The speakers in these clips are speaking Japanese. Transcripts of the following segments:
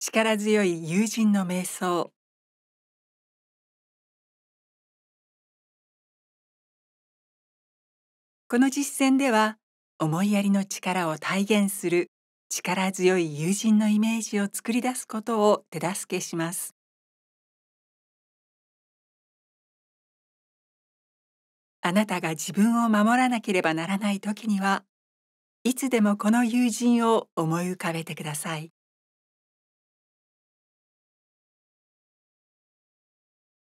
力強い友人の瞑想この実践では思いやりの力を体現する力強い友人のイメージを作り出すことを手助けしますあなたが自分を守らなければならない時にはいつでもこの友人を思い浮かべてください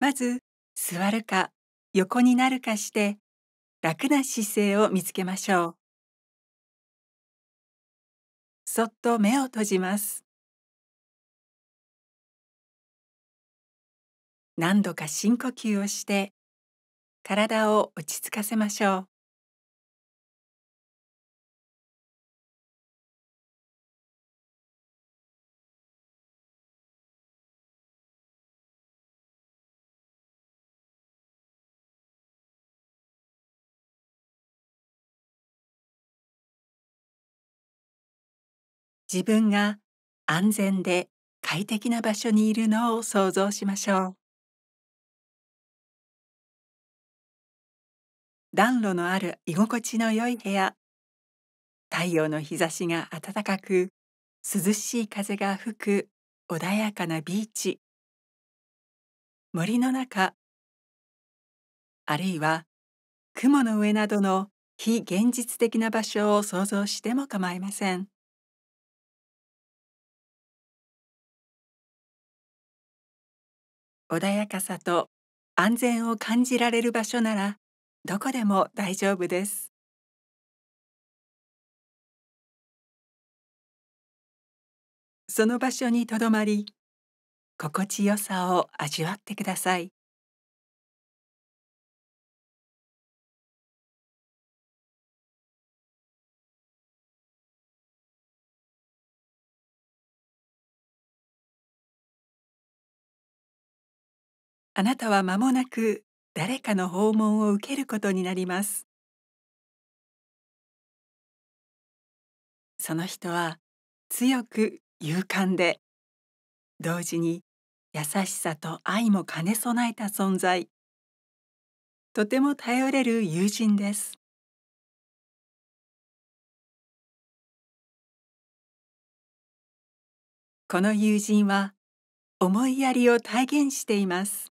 まず座るか横になるかして楽な姿勢を見つけましょうそっと目を閉じます何度か深呼吸をして体を落ち着かせましょう自分が安全で快適な場所にいるのを想像しましょう暖炉のある居心地のよい部屋太陽の日差しが暖かく涼しい風が吹く穏やかなビーチ森の中あるいは雲の上などの非現実的な場所を想像しても構いません。穏やかさと安全を感じられる場所ならどこでも大丈夫ですその場所にとどまり心地よさを味わってくださいあなたは間もなく誰かの訪問を受けることになりますその人は強く勇敢で同時に優しさと愛も兼ね備えた存在とても頼れる友人ですこの友人は思いやりを体現しています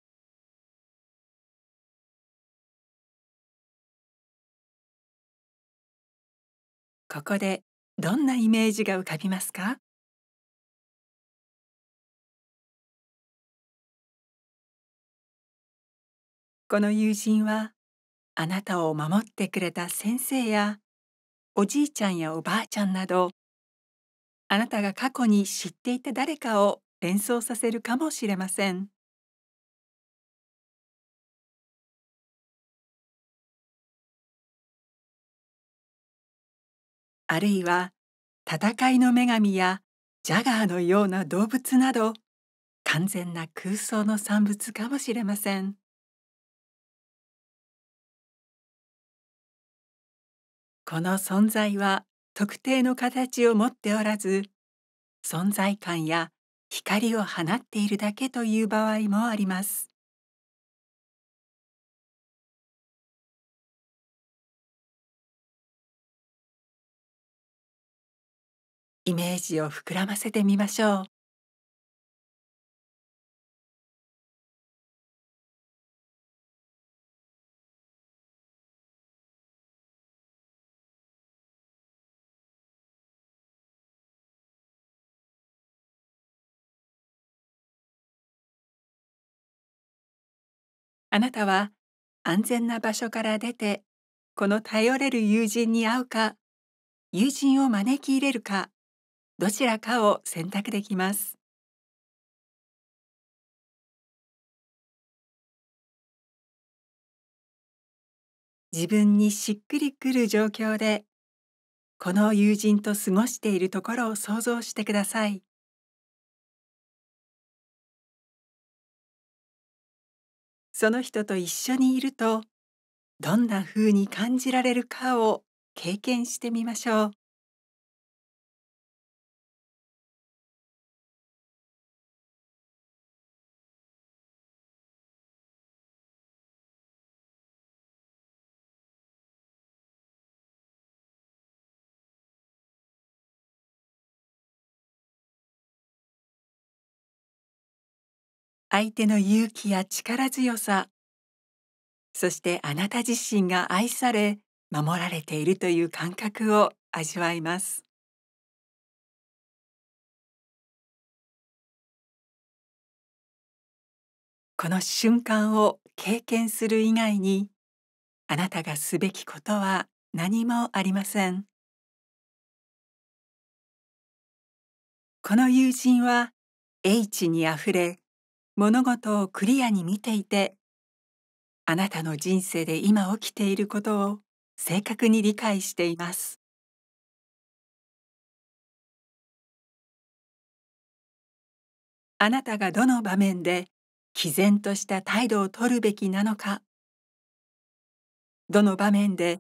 ここでどんなイメージが浮かびますかこの友人はあなたを守ってくれた先生やおじいちゃんやおばあちゃんなどあなたが過去に知っていた誰かを連想させるかもしれません。あるいは戦いの女神やジャガーのような動物など完全な空想の産物かもしれません。この存在は特定の形を持っておらず存在感や光を放っているだけという場合もあります。イメージを膨らませてみましょうあなたは安全な場所から出てこの頼れる友人に会うか友人を招き入れるかどちらかを選択できます。自分にしっくりくる状況でこの友人と過ごしているところを想像してください。その人と一緒にいるとどんなふうに感じられるかを経験してみましょう。相手の勇気や力強さそしてあなた自身が愛され守られているという感覚を味わいますこの瞬間を経験する以外にあなたがすべきことは何もありませんこの友人は英知にあふれ物事をクリアに見ていてあなたの人生で今起きていることを正確に理解していますあなたがどの場面で毅然とした態度をとるべきなのかどの場面で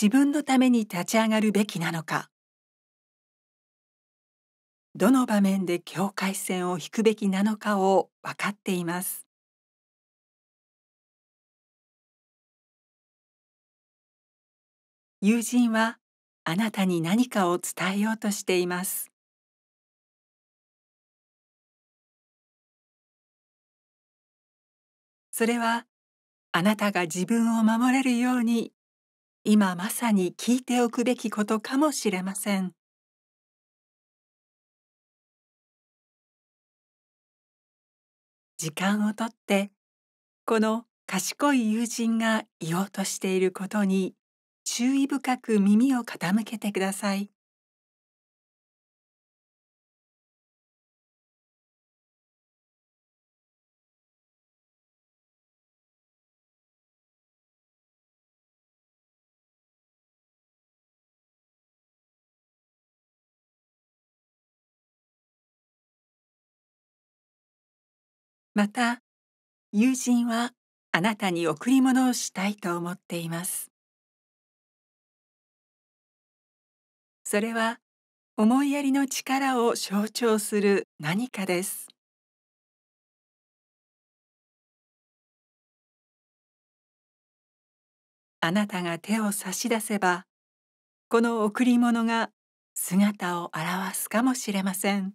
自分のために立ち上がるべきなのかどの場面で境界線を引くべきなのかを分かっています友人はあなたに何かを伝えようとしていますそれはあなたが自分を守れるように今まさに聞いておくべきことかもしれません時間をとってこの賢い友人が言おうとしていることに注意深く耳を傾けてください。また友人はあなたに贈り物をしたいと思っていますそれは思いやりの力を象徴する何かですあなたが手を差し出せばこの贈り物が姿を現すかもしれません。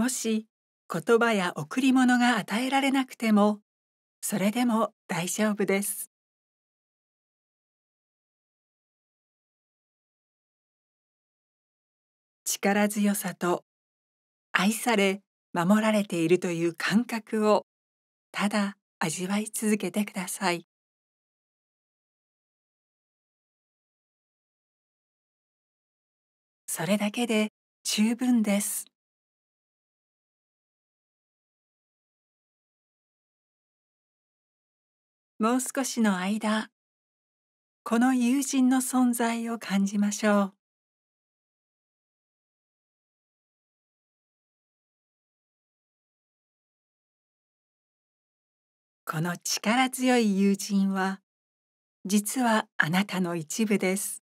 もし言葉や贈り物が与えられなくてもそれでも大丈夫です力強さと愛され守られているという感覚をただ味わい続けてくださいそれだけで十分ですもう少しの間この友人の存在を感じましょうこの力強い友人は実はあなたの一部です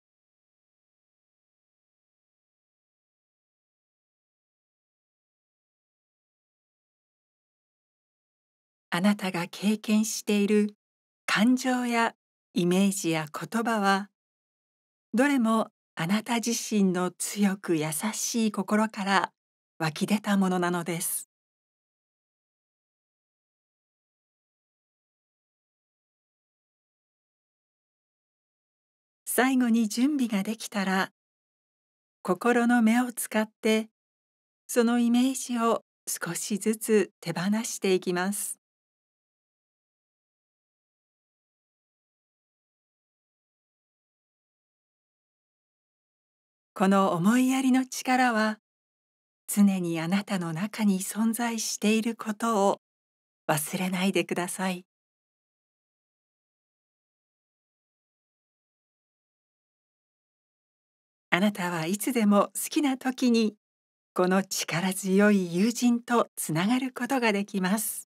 あなたが経験している感情やイメージや言葉はどれもあなた自身の強く優しい心から湧き出たものなのです。最後に準備ができたら心の目を使ってそのイメージを少しずつ手放していきます。この思いやりの力は常にあなたの中に存在していることを忘れないでください。あなたはいつでも好きな時にこの力強い友人とつながることができます。